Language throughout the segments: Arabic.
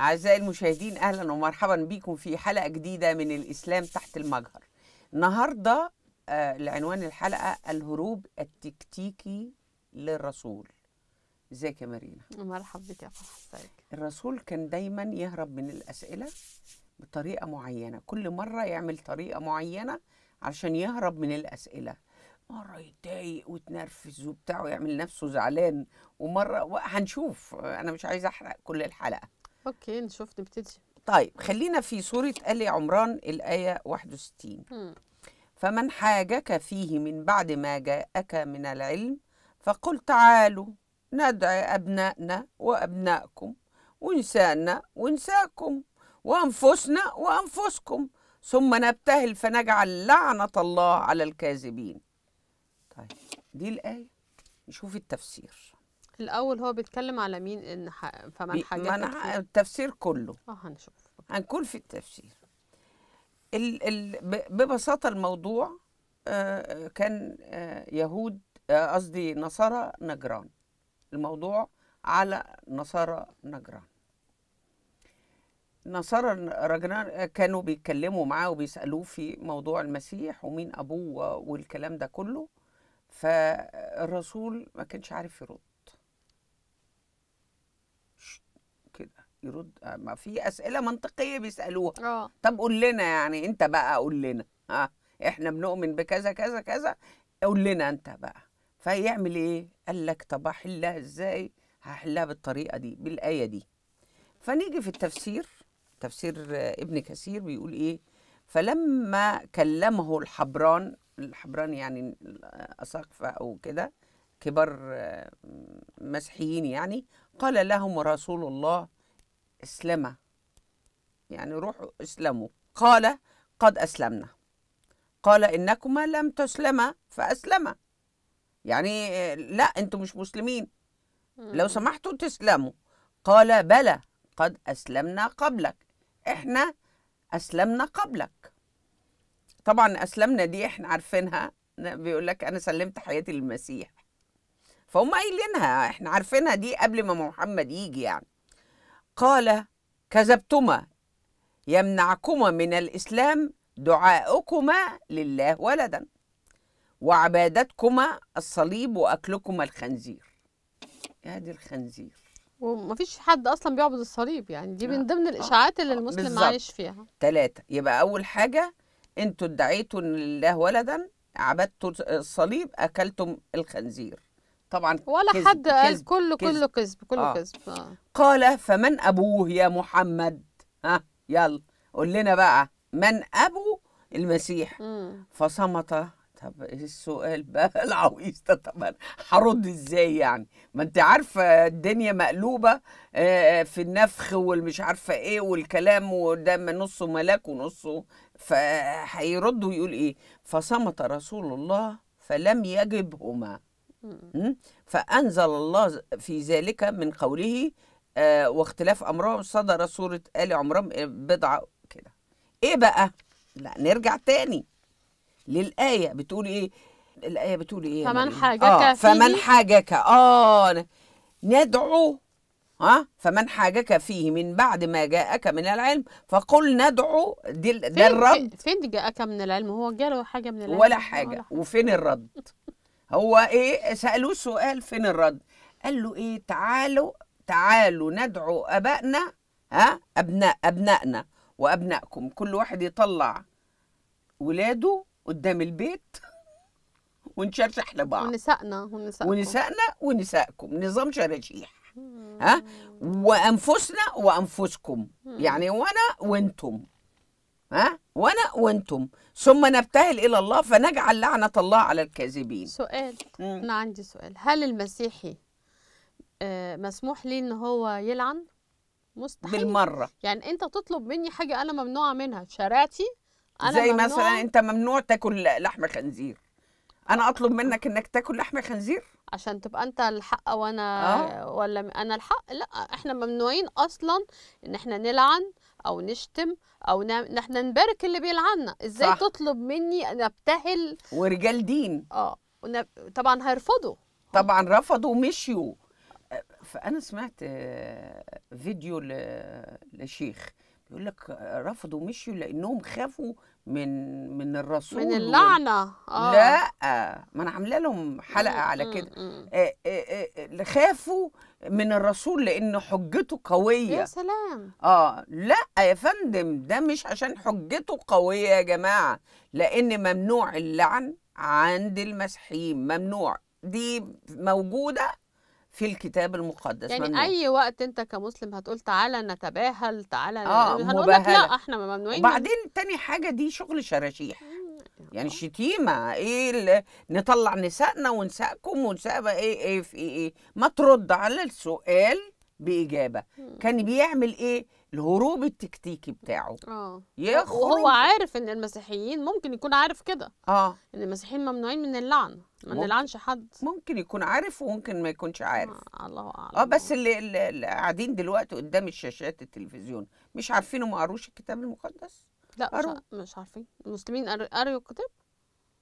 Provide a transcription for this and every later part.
أعزائي المشاهدين أهلا ومرحبا بكم في حلقة جديدة من الإسلام تحت المجهر النهاردة العنوان آه، لعنوان الحلقة الهروب التكتيكي للرسول ازيك يا مارينا مرحبا بك يا حسيك الرسول كان دايما يهرب من الأسئلة بطريقة معينة كل مرة يعمل طريقة معينة عشان يهرب من الأسئلة مرة يتضايق وتنرفز وبتاع ويعمل نفسه زعلان ومرة هنشوف أنا مش عايزة أحرق كل الحلقة اوكي نشوف نبتدي طيب خلينا في سوره ال عمران الايه 61 م. فمن حاجك فيه من بعد ما جاءك من العلم فقل تعالوا ندعي أبنائنا وأبنائكم ونساءنا ونساكم وأنفسنا وأنفسكم ثم نبتهل فنجعل لعنة الله على الكاذبين طيب دي الآية نشوف التفسير الاول هو بيتكلم على مين ان ح... فمن حاجات منع التفسير كله اه هنشوف هنكون في التفسير ال... ال... ببساطه الموضوع آه كان آه يهود آه، قصدي آه نصارى نجران الموضوع على نصارى نجران نصارى نجران آه، كانوا بيتكلموا معاه وبيسالوه في موضوع المسيح ومين ابوه والكلام ده كله فالرسول ما كانش عارف يرد يرد آه، ما في اسئله منطقيه بيسالوها اه طب قول لنا يعني انت بقى قول لنا ها آه، احنا بنؤمن بكذا كذا كذا قول لنا انت بقى فيعمل ايه قال لك طب احلها ازاي هحلها بالطريقه دي بالايه دي فنيجي في التفسير تفسير ابن كثير بيقول ايه فلما كلمه الحبران الحبران يعني اساقفه او كده كبار آه، مسيحيين يعني قال لهم رسول الله اسلما يعني روحوا اسلموا قال قد أسلمنا قال إنكما لم تسلما فأسلما يعني لا أنتم مش مسلمين لو سمحتوا تسلموا قال بلى قد أسلمنا قبلك إحنا أسلمنا قبلك طبعا أسلمنا دي إحنا عارفينها بيقول لك أنا سلمت حياتي للمسيح فهم قايلينها إحنا عارفينها دي قبل ما محمد يجي يعني قال كذبتما يمنعكما من الإسلام دعاؤكما لله ولدا وعبادتكما الصليب وأكلكما الخنزير هذه الخنزير ومفيش حد اصلا بيعبد الصليب يعني دي من ضمن آه. الاشاعات اللي المسلم بالزبط. عايش فيها ثلاثه يبقى اول حاجه انتوا ادعيتوا ان لله ولدا عبدتوا الصليب اكلتم الخنزير طبعا ولا كذب حد قال كذب كله كذب كله كذب كله آه. كذب آه. قال فمن ابوه يا محمد ها يلا قول لنا بقى من ابو المسيح مم. فصمت طب ايه السؤال بقى العويص ده طب هرد ازاي يعني ما انت عارفه الدنيا مقلوبه آه، آه، في النفخ والمش عارفه ايه والكلام وده نصه ملاك ونصه فهيرد ويقول ايه فصمت رسول الله فلم يجبهما فأنزل الله في ذلك من قوله آه واختلاف أمرهم صدر سورة آل عمران آه، بضعة كده إيه بقى؟ لا نرجع تاني للآية بتقول إيه؟ الآية بتقول إيه؟ فمن حاجك آه فمن حاجك آه ندعو ها فمن حاجك فيه من بعد ما جاءك من العلم فقل ندعو دي ده الرد فين جاءك من العلم هو جاله حاجه من العلم ولا آه، حاجه وفين الرد هو ايه سالوه سؤال فين الرد قال له ايه تعالوا تعالوا ندعو ابائنا ها ابناء ابنائنا وابنائكم كل واحد يطلع ولاده قدام البيت ونشرشح لبعض ونسائنا ونسائكم ونسائنا ونسائكم نظام شراشيح ها وانفسنا وانفسكم يعني وانا وانتم ها وانا وانتم ثم نبتهل الى الله فنجعل لعنه الله على الكاذبين سؤال انا عندي سؤال هل المسيحي آه، مسموح ليه ان هو يلعن مستحيل بالمره يعني انت تطلب مني حاجه انا ممنوعه منها شريعتي انا زي مثلا انت ممنوع تاكل لحم خنزير انا اطلب منك انك تاكل لحم خنزير عشان تبقى انت الحق وانا أه؟ ولا انا الحق لا احنا ممنوعين اصلا ان احنا نلعن او نشتم او نحن نبارك اللي بيلعننا ازاي صح. تطلب مني ان ابتهل ورجال دين اه ونب... طبعا هيرفضوا طبعا رفضوا ومشيوا فانا سمعت فيديو لشيخ بيقول لك رفضوا ومشيوا لانهم خافوا من من الرسول من اللعنه اه لا ما انا عامله لهم حلقه مم. على كده آه, آه،, آه، خافوا من الرسول لان حجته قويه يا سلام اه لا يا فندم ده مش عشان حجته قويه يا جماعه لان ممنوع اللعن عند المسيحيين ممنوع دي موجوده في الكتاب المقدس يعني ممنوع. اي وقت انت كمسلم هتقول تعالى نتباهل تعالى آه إيه؟ هنقول لك لا احنا ممنوعين بعدين تاني حاجه دي شغل شراشيح يعني شتيمه ايه نطلع نسائنا ونسائكم ونساء ايه ايه في ايه, ايه ما ترد على السؤال باجابه كان بيعمل ايه الهروب التكتيكي بتاعه اه يخرج وهو عارف ان المسيحيين ممكن يكون عارف كده اه ان المسيحيين ممنوعين من اللعن ما نلعنش حد ممكن يكون عارف وممكن ما يكونش عارف آه الله اعلم اه بس اللي, اللي قاعدين دلوقتي قدام الشاشات التلفزيون مش عارفين وما قروش الكتاب المقدس لا قروا. مش, مش عارفين المسلمين قروا الكتاب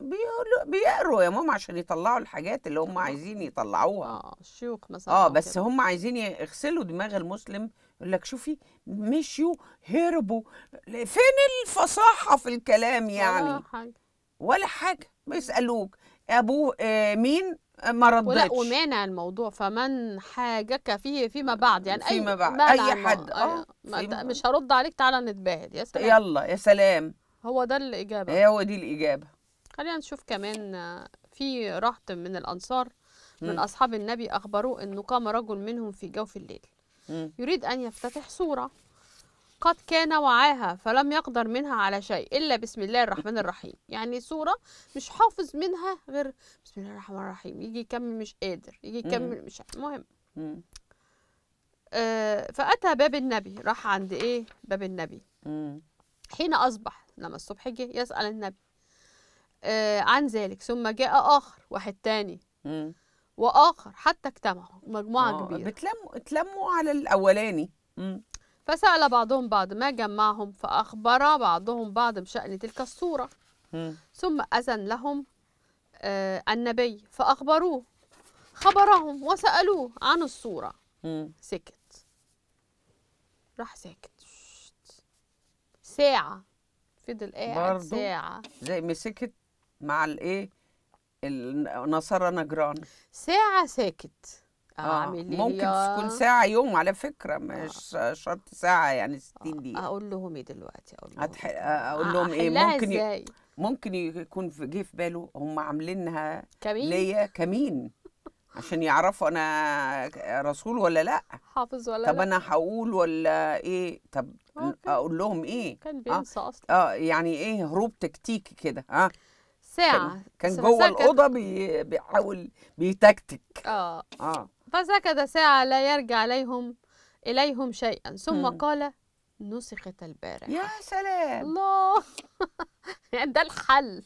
بيقولوا بيقروا يا ماما عشان يطلعوا الحاجات اللي هم عايزين يطلعوها اه الشيوخ مثلا اه بس هم عايزين يغسلوا دماغ المسلم يقول لك شوفي مشيوا هربوا فين الفصاحه في الكلام يعني ولا حاجه ولا حاجه بيسالوك ابوه آه، مين آه، ما ردتش ولا ومانع الموضوع فمن حاجك فيه فيما بعد يعني فيما بعد اي, حد اه, آه، مش هرد عليك تعالى نتباهد يا سلام يلا يا سلام هو ده الاجابه هو دي الاجابه خلينا نشوف كمان في رهط من الانصار من اصحاب النبي اخبروه انه قام رجل منهم في جوف الليل يريد أن يفتتح صورة قد كان وعاها فلم يقدر منها على شيء إلا بسم الله الرحمن الرحيم يعني صورة مش حافظ منها غير بسم الله الرحمن الرحيم يجي يكمل مش قادر يجي يكمل مش مهم آه، فأتى باب النبي راح عند إيه باب النبي حين أصبح لما الصبح جه يسأل النبي آه، عن ذلك ثم جاء آخر واحد تاني واخر حتى اجتمعوا مجموعه آه، كبيره بتلموا اتلموا على الاولاني مم. فسال بعضهم بعض ما جمعهم فاخبر بعضهم بعض بشان تلك الصوره مم. ثم اذن لهم آه النبي فاخبروه خبرهم وسالوه عن الصوره مم. سكت راح ساكت ساعه فضل قاعد ساعه زي مسكت مع الايه النصارى نجران ساعة ساكت اعمل آه. ممكن تكون ساعة يوم على فكرة آه. مش آه. شرط ساعة يعني 60 آه، دقيقة اقول لهم ايه دلوقتي اقول لهم أتح... إيه آه، اقول لهم ايه ممكن ي... ممكن يكون في جه في باله هم عاملينها كمين ليا كمين عشان يعرفوا انا رسول ولا لا حافظ ولا طب لا طب انا هقول ولا ايه طب اقول لهم ايه كان بينسى آه. اصلا اه يعني ايه هروب تكتيكي كده آه. ساعة كان, كان جوه الأوضة بيحاول بيتكتك اه اه فسكت ساعة لا يرجع عليهم إليهم شيئا ثم مم. قال نسخت البارحة يا سلام الله يعني ده الحل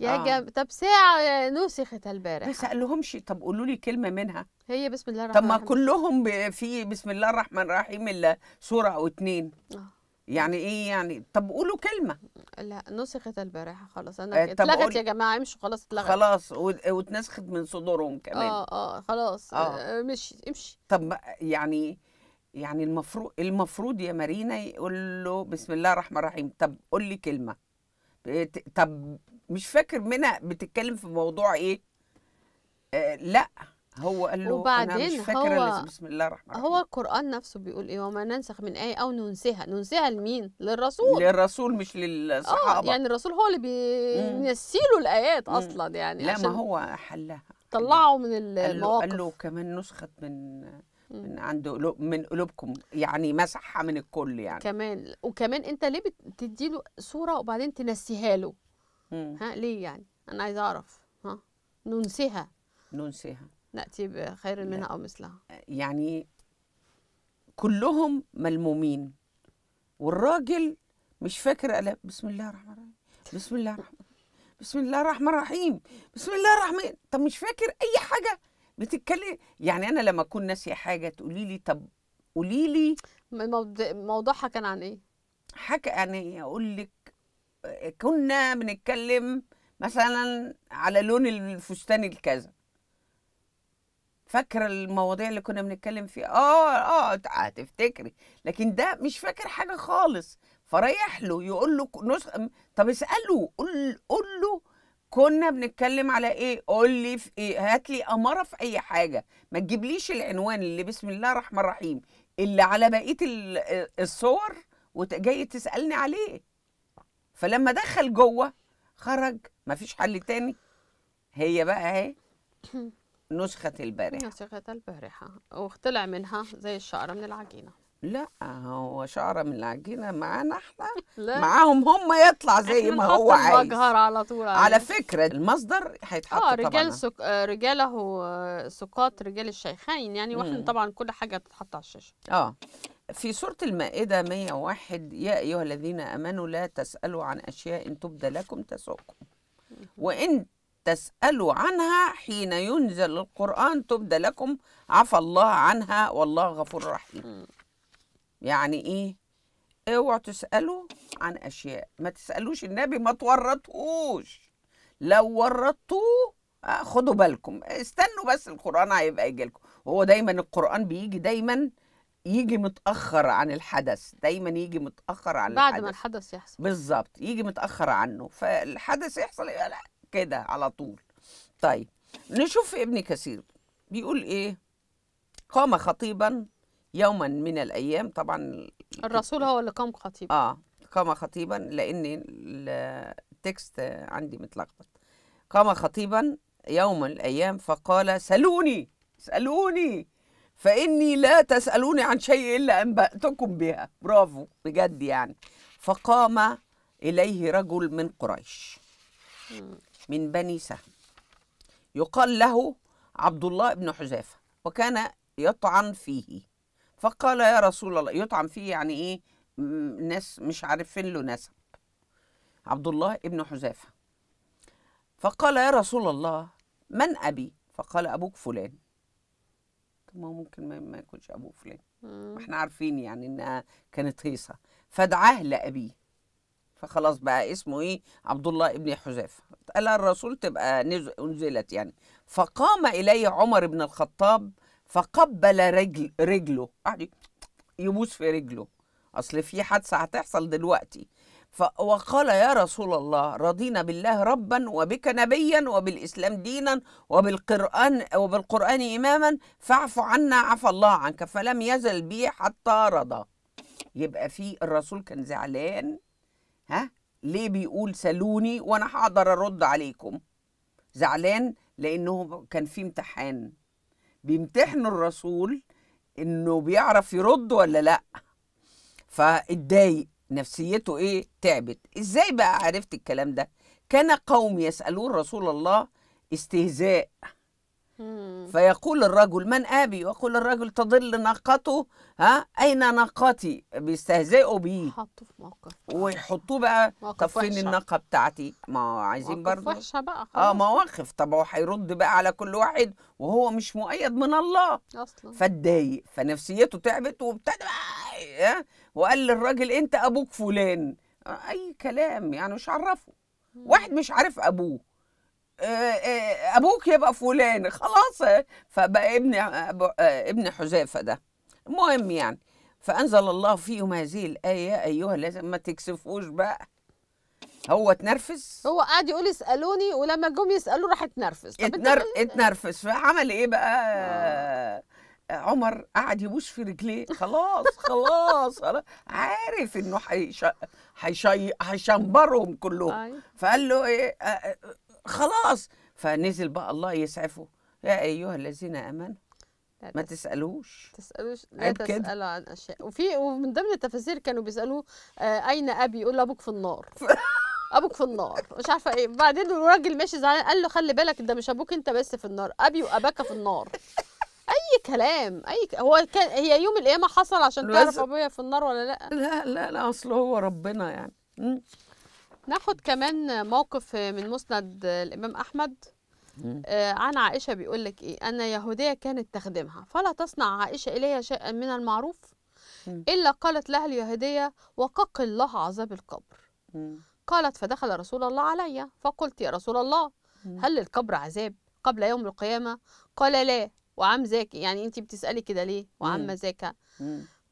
يا آه. جم... طب ساعة نسخت البارح ما سألهمش طب قولوا لي كلمة منها هي بسم الله الرحمن الرحيم طب ما كلهم في بسم الله الرحمن الرحيم إلا سورة أو اتنين آه. يعني ايه يعني طب قولوا كلمه لا نسخت البارحه خلاص انا آه، اتلغت قول... يا جماعه امشوا خلاص اتلغت خلاص واتنسخت من صدورهم كمان اه اه خلاص آه. آه، مشي امشي طب يعني يعني المفروض المفروض يا مارينا يقول له بسم الله الرحمن الرحيم طب قول لي كلمه آه، طب مش فاكر منى بتتكلم في موضوع ايه آه لا هو قال له وبعدين أنا مش فاكرة هو بسم الله الرحمن الرحيم هو القرآن نفسه بيقول إيه وما ننسخ من آية أو ننسها ننسها لمين؟ للرسول للرسول مش للصحابة آه يعني الرسول هو اللي بينسيله الآيات أصلا يعني لا ما هو حلها طلعه من المواقف قال له كمان نسخت من من عند من قلوبكم يعني مسحها من الكل يعني كمان وكمان انت ليه بتدي له صوره وبعدين تنسيها له ها ليه يعني انا عايزه اعرف ها ننسيها ننسيها ناتي بخير منها او مثلها يعني كلهم ملمومين والراجل مش فاكر قال بسم الله الرحمن الرحيم بسم الله الرحمن بسم الله الرحمن الرحيم بسم الله الرحمن طب مش فاكر اي حاجه بتتكلم يعني انا لما اكون ناسيه حاجه تقولي لي طب قولي لي موضوعها كان عن ايه حكى يعني اقول لك كنا بنتكلم مثلا على لون الفستان الكذا فاكره المواضيع اللي كنا بنتكلم فيها اه اه هتفتكري لكن ده مش فاكر حاجه خالص فريح له يقول له نسخه طب اساله قول قول له كنا بنتكلم على ايه قول لي في ايه هات لي اماره في اي حاجه ما تجيبليش العنوان اللي بسم الله الرحمن الرحيم اللي على بقيه آه، الصور وجاي تسالني عليه فلما دخل جوه خرج مفيش حل تاني هي بقى اهي نسخة البارحة نسخة البارحة وطلع منها زي الشعرة من العجينة لا هو شعرة من العجينة معانا احنا لا. معاهم هم يطلع زي ما هو عايز المجهر على طول على فكرة المصدر هيتحط اه رجال سك... آه، رجاله آه، سقاط رجال الشيخين يعني واحنا طبعا كل حاجة تتحط على الشاشة اه في سورة المائدة 101 يا أيها الذين آمنوا لا تسألوا عن أشياء تبدى لكم تسؤكم وإن تسألوا عنها حين ينزل القرآن تبدى لكم عفى الله عنها والله غفور رحيم يعني إيه اوعوا تسألوا عن أشياء ما تسألوش النبي ما تورطوش لو ورطتوه آه، خدوا بالكم استنوا بس القرآن هيبقى يجي لكم هو دايما القرآن بيجي دايما يجي متأخر عن الحدث دايما يجي متأخر عن بعد الحدث بعد ما الحدث يحصل بالظبط يجي متأخر عنه فالحدث يحصل لا كده على طول طيب نشوف ابن كثير بيقول ايه قام خطيبا يوما من الايام طبعا الرسول هو اللي قام خطيبا اه قام خطيبا لان التكست عندي متلخبط قام خطيبا يوم من الايام فقال سلوني اسالوني فاني لا تسالوني عن شيء الا انباتكم بها برافو بجد يعني فقام اليه رجل من قريش من بني سهم يقال له عبد الله بن حذافة وكان يطعن فيه فقال يا رسول الله يطعن فيه يعني ايه ناس مش عارفين له نسب عبد الله بن حذافة فقال يا رسول الله من أبي فقال أبوك فلان طب ما ممكن ما, يكونش أبوه فلان احنا عارفين يعني إنها كانت هيصة فدعاه لأبيه فخلاص بقى اسمه ايه عبد الله ابن حذافه قال الرسول تبقى نزلت يعني فقام اليه عمر بن الخطاب فقبل رجل رجله قعد يبوس في رجله اصل في حادثه هتحصل دلوقتي وقال يا رسول الله رضينا بالله ربا وبك نبيا وبالاسلام دينا وبالقران وبالقران اماما فاعف عنا عفى الله عنك فلم يزل بي حتى رضى يبقى في الرسول كان زعلان ها ليه بيقول سلوني وانا هقدر ارد عليكم زعلان لانه كان في امتحان بيمتحنوا الرسول انه بيعرف يرد ولا لا فاتضايق نفسيته ايه تعبت ازاي بقى عرفت الكلام ده كان قوم يسالون رسول الله استهزاء فيقول الرجل من أبي ويقول الرجل تضل ناقته ها أين ناقتي بيستهزئوا بيه حطوا في موقف ويحطوه بقى طب فين الناقة بتاعتي ما عايزين برضه وحشة بقى آه، خلاص. اه مواقف طب هو هيرد بقى على كل واحد وهو مش مؤيد من الله أصلا فاتضايق فنفسيته تعبت وابتدى ها وقال للراجل أنت أبوك فلان أي كلام يعني مش عرفه واحد مش عارف أبوه آه، آه، ابوك يبقى فلان خلاص فبقى ابن آه، ابن حذافه ده المهم يعني فانزل الله فيهم هذه الايه ايها لازم ما تكسفوش بقى هو اتنرفز هو قاعد يقول اسالوني ولما جم يسالوه راح اتنرفز اتنر... إيه؟ اتنرفز فعمل ايه بقى آه. عمر قعد يبوش في رجليه خلاص خلاص عارف انه هيشنبرهم حيش... كلهم آه. فقال له ايه خلاص فنزل بقى الله يسعفه يا ايها الذين امنوا ما تسالوش تسالوش لا تسالوا عن اشياء وفي ومن ضمن التفاسير كانوا بيسالوه آه اين ابي يقول له ابوك في النار ابوك في النار مش عارفه ايه بعدين الراجل ماشي زعلان قال له خلي بالك ده مش ابوك انت بس في النار ابي واباك في النار اي كلام اي ك... هو كان هي يوم القيامه حصل عشان تعرف ابويا في النار ولا لا لا لا, لا اصل هو ربنا يعني م? ناخد كمان موقف من مسند الامام احمد آه، عن عائشه بيقول لك ايه ان يهوديه كانت تخدمها فلا تصنع عائشه الي شيئا من المعروف الا قالت لها اليهوديه وقق الله عذاب القبر قالت فدخل رسول الله علي فقلت يا رسول الله هل القبر عذاب قبل يوم القيامه قال لا وعم زاكي يعني انت بتسالي كده ليه وعم ذاك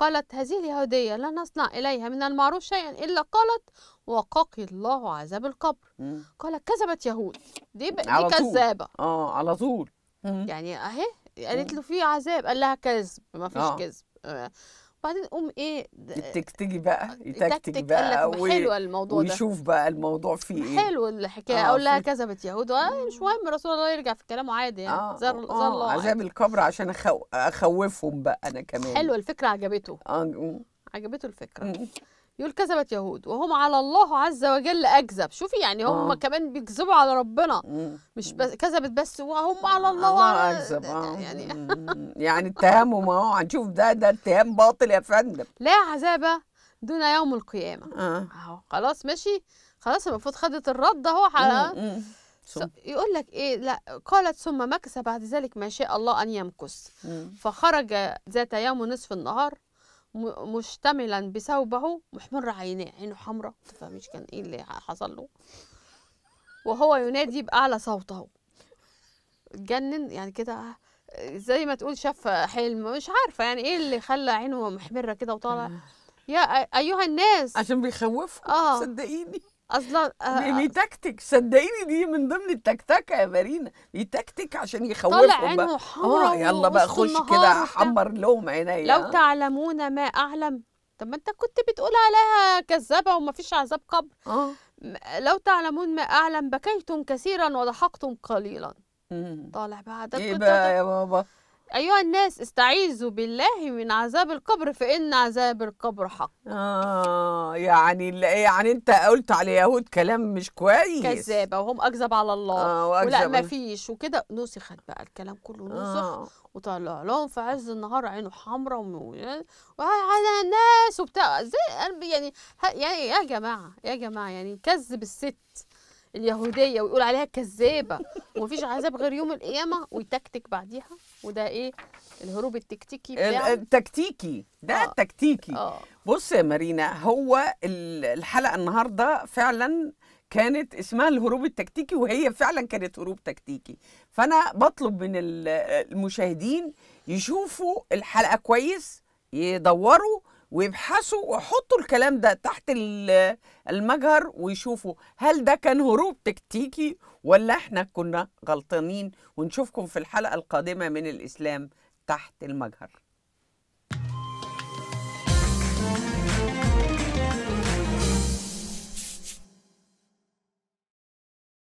قالت هذه اليهودية لا نصنع إليها من المعروف شيئا إلا قالت وقاقي الله عذاب القبر قالت كذبت يهود دي, ب... دي كذابة اه على طول يعني أهي قالت له في عذاب قال لها كذب ما فيش آه. كذب آه. بعدين قوم ايه يتكتكي بقى آه، يتكتج بقى قال حلو الموضوع ويشوف ده. بقى الموضوع فيه ايه حلو الحكايه آه اقول لها كذبت يهود آه، مش مهم رسول الله يرجع في كلامه عادي يعني آه زر آه زر الله عذاب القبر عشان أخو... اخوفهم بقى انا كمان حلو الفكره عجبته اه عجبته الفكره يقول كذبت يهود وهم على الله عز وجل اكذب شوفي يعني هم آه. كمان بيكذبوا على ربنا مش بس كذبت بس وهم على الله, الله اكذب يعني آه. يعني يعني اتهمهم اهو هنشوف ده ده اتهام باطل يا فندم لا عذاب دون يوم القيامه آه. اهو خلاص ماشي خلاص المفروض خدت الرد اهو على يقول لك ايه لا قالت ثم مكث بعد ذلك ما شاء الله ان يمكث فخرج ذات يوم نصف النهار مشتملا بثوبه محمر عيناه عينه حمراء تفهميش كان ايه اللي حصل له وهو ينادي بأعلى صوته اتجنن يعني كده زي ما تقول شاف حلم مش عارفه يعني ايه اللي خلى عينه محمره كده وطالع آه. يا ايها الناس عشان بيخوفكم آه. صدقيني اصلا دي آه، آه. تكتك صدقيني دي من ضمن التكتكه يا مارينا دي تكتك عشان يخوفهم بقى عينه حمر اه يلا بقى خش كده احمر لهم عينيا لو تعلمون ما اعلم طب ما انت كنت بتقول عليها كذابه ومفيش عذاب قبر اه لو تعلمون ما اعلم بكيتم كثيرا وضحكتم قليلا طالع بقى ده ايه بقى يا بابا أيها الناس استعيذوا بالله من عذاب القبر فإن عذاب القبر حق آه يعني يعني أنت قلت على اليهود كلام مش كويس كذابة وهم أكذب على الله آه وأكذب ولا ما فيش وكده نسخت بقى الكلام كله نسخ آه. وطلع لهم في عز النهار عينه حمراء وعلى الناس وبتاع زي يعني يعني يا جماعة يا جماعة يعني نكذب الست اليهودية ويقول عليها كذابة ومفيش عذاب غير يوم القيامة ويتكتك بعديها وده ايه الهروب التكتيكي بتاع التكتيكي ده آه. التكتيكي آه. بص يا مارينا هو الحلقه النهارده فعلا كانت اسمها الهروب التكتيكي وهي فعلا كانت هروب تكتيكي فانا بطلب من المشاهدين يشوفوا الحلقه كويس يدوروا ويبحثوا وحطوا الكلام ده تحت المجهر ويشوفوا هل ده كان هروب تكتيكي ولا احنا كنا غلطانين ونشوفكم في الحلقة القادمة من الإسلام تحت المجهر